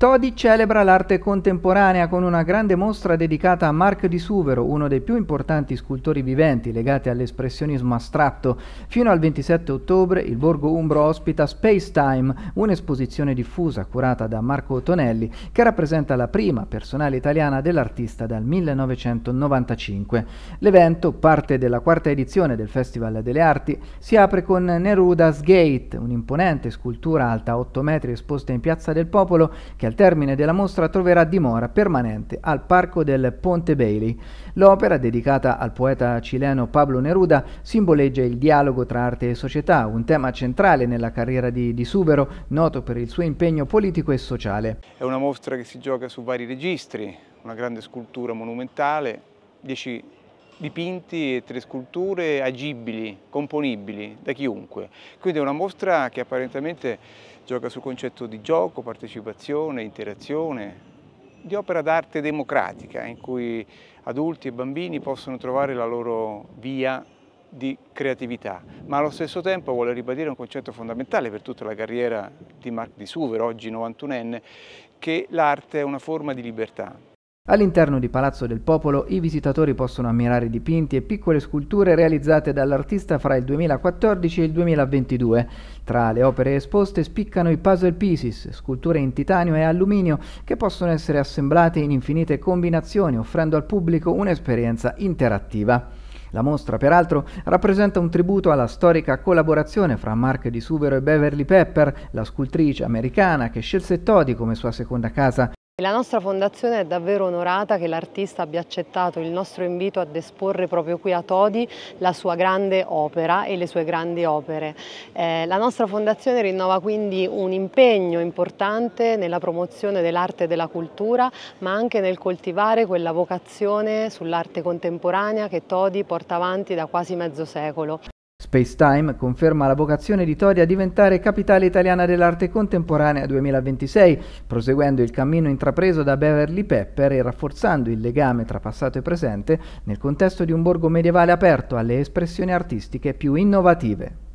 Todi celebra l'arte contemporanea con una grande mostra dedicata a Marc di Suvero, uno dei più importanti scultori viventi legati all'espressionismo astratto. Fino al 27 ottobre il Borgo Umbro ospita Space Time, un'esposizione diffusa curata da Marco Otonelli, che rappresenta la prima personale italiana dell'artista dal 1995. L'evento, parte della quarta edizione del Festival delle Arti, si apre con Neruda's Gate, un'imponente scultura alta 8 metri esposta in Piazza del Popolo che al termine della mostra troverà dimora permanente al Parco del Ponte Bailey. L'opera, dedicata al poeta cileno Pablo Neruda, simboleggia il dialogo tra arte e società, un tema centrale nella carriera di, di Subero, noto per il suo impegno politico e sociale. È una mostra che si gioca su vari registri, una grande scultura monumentale, 10 dipinti e tre sculture agibili, componibili da chiunque. Quindi è una mostra che apparentemente gioca sul concetto di gioco, partecipazione, interazione, di opera d'arte democratica in cui adulti e bambini possono trovare la loro via di creatività, ma allo stesso tempo vuole ribadire un concetto fondamentale per tutta la carriera di Marc di Suver, oggi 91enne, che l'arte è una forma di libertà, All'interno di Palazzo del Popolo i visitatori possono ammirare dipinti e piccole sculture realizzate dall'artista fra il 2014 e il 2022. Tra le opere esposte spiccano i puzzle pieces, sculture in titanio e alluminio che possono essere assemblate in infinite combinazioni, offrendo al pubblico un'esperienza interattiva. La mostra, peraltro, rappresenta un tributo alla storica collaborazione fra Mark di Suvero e Beverly Pepper, la scultrice americana che scelse Todi come sua seconda casa la nostra fondazione è davvero onorata che l'artista abbia accettato il nostro invito ad esporre proprio qui a Todi la sua grande opera e le sue grandi opere. Eh, la nostra fondazione rinnova quindi un impegno importante nella promozione dell'arte e della cultura, ma anche nel coltivare quella vocazione sull'arte contemporanea che Todi porta avanti da quasi mezzo secolo. Space Time conferma la vocazione di Todi a diventare capitale italiana dell'arte contemporanea 2026, proseguendo il cammino intrapreso da Beverly Pepper e rafforzando il legame tra passato e presente nel contesto di un borgo medievale aperto alle espressioni artistiche più innovative.